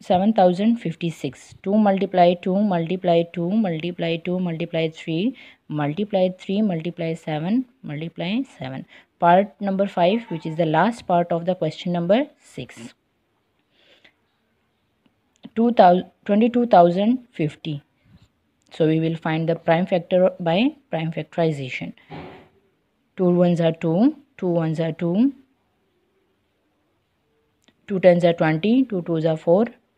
7056 2 multiply 2 multiply 2 multiply 2 multiply 3 multiply 3 multiply 7 multiply 7 part number 5 which is the last part of the question number 6 22050 so we will find the prime factor by prime factorization 2 ones are 2 2 ones are 2 2 tens are 20 2 twos are 4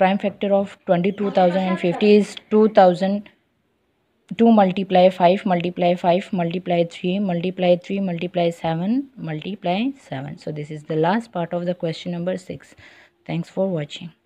prime factor of 22050 is 2000 2 multiply 5 multiply 5 multiply 3 multiply 3 multiply 7 multiply 7 so this is the last part of the question number 6 thanks for watching